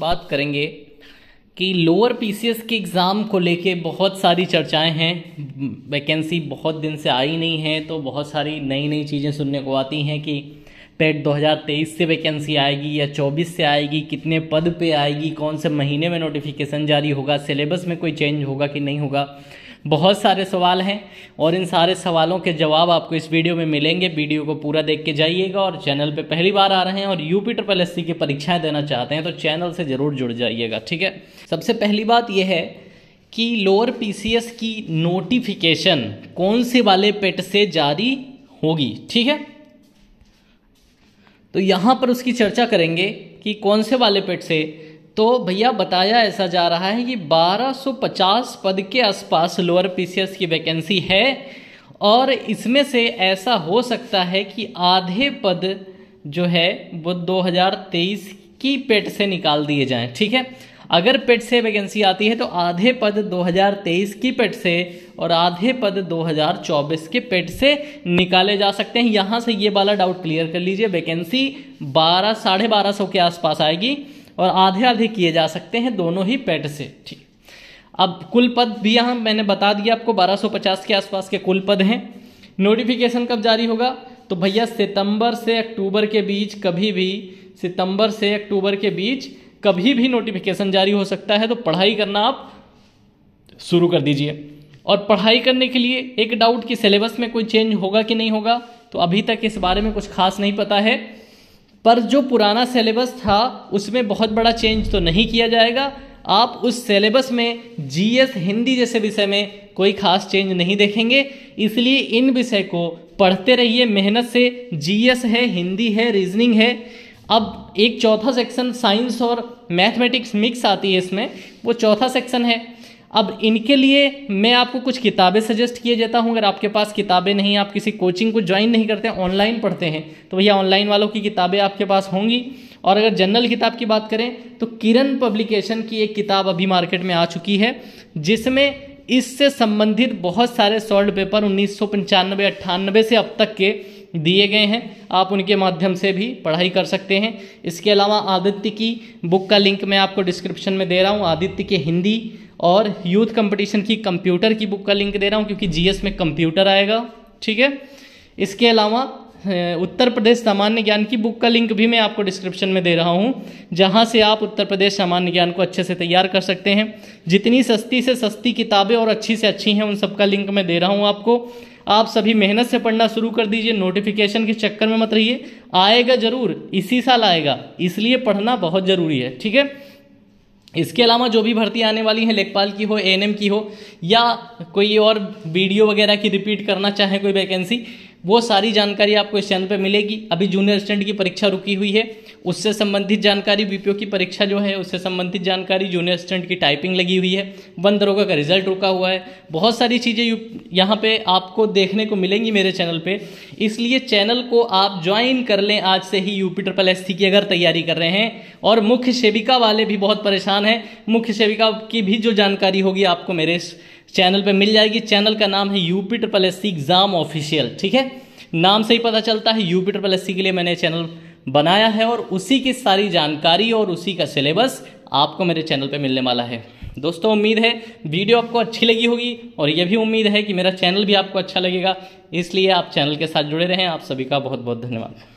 बात करेंगे कि लोअर पीसीएस के एग्ज़ाम को लेके बहुत सारी चर्चाएं हैं वैकेंसी बहुत दिन से आई नहीं है तो बहुत सारी नई नई चीज़ें सुनने को आती हैं कि पेट e 2023 से वैकेंसी आएगी या 24 से आएगी कितने पद पे आएगी कौन से महीने में नोटिफिकेशन जारी होगा सिलेबस में कोई चेंज होगा कि नहीं होगा बहुत सारे सवाल हैं और इन सारे सवालों के जवाब आपको इस वीडियो में मिलेंगे वीडियो को पूरा देख के जाइएगा और चैनल पे पहली बार आ रहे हैं और यूपी ट्रिपल एस की परीक्षाएं देना चाहते हैं तो चैनल से ज़रूर जुड़ जाइएगा ठीक है सबसे पहली बात यह है कि लोअर पी की नोटिफिकेशन कौन से वाले पेट से जारी होगी ठीक है तो यहाँ पर उसकी चर्चा करेंगे कि कौन से वाले पेट से तो भैया बताया ऐसा जा रहा है कि 1250 पद के आसपास लोअर पीसीएस की वैकेंसी है और इसमें से ऐसा हो सकता है कि आधे पद जो है वो 2023 की पेट से निकाल दिए जाएं ठीक है अगर पेट से वैकेंसी आती है तो आधे पद 2023 की पेट से और आधे पद 2024 के पेट से निकाले जा सकते हैं यहाँ से ये वाला डाउट क्लियर कर लीजिए वैकेंसी बारह साढ़े बारह सौ के आसपास आएगी और आधे आधे किए जा सकते हैं दोनों ही पेट से ठीक अब कुल पद भी यहाँ मैंने बता दिया आपको 1250 के आसपास के कुल पद हैं नोटिफिकेशन कब जारी होगा तो भैया सितंबर से अक्टूबर के बीच कभी भी सितंबर से अक्टूबर के बीच कभी भी नोटिफिकेशन जारी हो सकता है तो पढ़ाई करना आप शुरू कर दीजिए और पढ़ाई करने के लिए एक डाउट कि सिलेबस में कोई चेंज होगा कि नहीं होगा तो अभी तक इस बारे में कुछ खास नहीं पता है पर जो पुराना सिलेबस था उसमें बहुत बड़ा चेंज तो नहीं किया जाएगा आप उस सिलेबस में जीएस हिंदी जैसे विषय में कोई खास चेंज नहीं देखेंगे इसलिए इन विषय को पढ़ते रहिए मेहनत से जीएस है हिंदी है रीजनिंग है अब एक चौथा सेक्शन साइंस और मैथमेटिक्स मिक्स आती है इसमें वो चौथा सेक्शन है अब इनके लिए मैं आपको कुछ किताबें सजेस्ट किए जाता हूँ अगर आपके पास किताबें नहीं आप किसी कोचिंग को ज्वाइन नहीं करते ऑनलाइन पढ़ते हैं तो भैया ऑनलाइन वालों की किताबें आपके पास होंगी और अगर जनरल किताब की बात करें तो किरण पब्लिकेशन की एक किताब अभी मार्केट में आ चुकी है जिसमें इससे संबंधित बहुत सारे सॉल्ट पेपर उन्नीस सौ पंचानवे अट्ठानबे से अब तक के दिए गए हैं आप उनके माध्यम से भी पढ़ाई कर सकते हैं इसके अलावा आदित्य की बुक का लिंक मैं आपको डिस्क्रिप्शन में दे रहा हूँ आदित्य के हिंदी और यूथ कंपटीशन की कंप्यूटर की बुक का लिंक दे रहा हूँ क्योंकि जीएस में कंप्यूटर आएगा ठीक है इसके अलावा उत्तर प्रदेश सामान्य ज्ञान की बुक का लिंक भी मैं आपको डिस्क्रिप्शन में दे रहा हूँ जहाँ से आप उत्तर प्रदेश सामान्य ज्ञान को अच्छे से तैयार कर सकते हैं जितनी सस्ती से सस्ती किताबें और अच्छी से अच्छी हैं उन सबका लिंक मैं दे रहा हूँ आपको आप सभी मेहनत से पढ़ना शुरू कर दीजिए नोटिफिकेशन के चक्कर में मत रहिए आएगा जरूर इसी साल आएगा इसलिए पढ़ना बहुत ज़रूरी है ठीक है इसके अलावा जो भी भर्ती आने वाली है लेखपाल की हो एएनएम की हो या कोई और वीडियो वगैरह की रिपीट करना चाहे कोई वैकेंसी वो सारी जानकारी आपको इस चैनल पर मिलेगी अभी जूनियर असिस्टेंट की परीक्षा रुकी हुई है उससे संबंधित जानकारी बीपीओ की परीक्षा जो है उससे संबंधित जानकारी जूनियर असिस्टेंट की टाइपिंग लगी हुई है वन दरोगा का रिजल्ट रुका हुआ है बहुत सारी चीज़ें यहाँ पे आपको देखने को मिलेंगी मेरे चैनल पे इसलिए चैनल को आप ज्वाइन कर लें आज से ही यूपी ट्रिपल एस की अगर तैयारी कर रहे हैं और मुख्य सेविका वाले भी बहुत परेशान हैं मुख्य सेविका की भी जो जानकारी होगी आपको मेरे चैनल पे मिल जाएगी चैनल का नाम है UP triple S C exam official ठीक है नाम से ही पता चलता है यूपी ट्रिपल एस सी के लिए मैंने चैनल बनाया है और उसी की सारी जानकारी और उसी का सिलेबस आपको मेरे चैनल पे मिलने वाला है दोस्तों उम्मीद है वीडियो आपको अच्छी लगी होगी और यह भी उम्मीद है कि मेरा चैनल भी आपको अच्छा लगेगा इसलिए आप चैनल के साथ जुड़े रहें आप सभी का बहुत बहुत धन्यवाद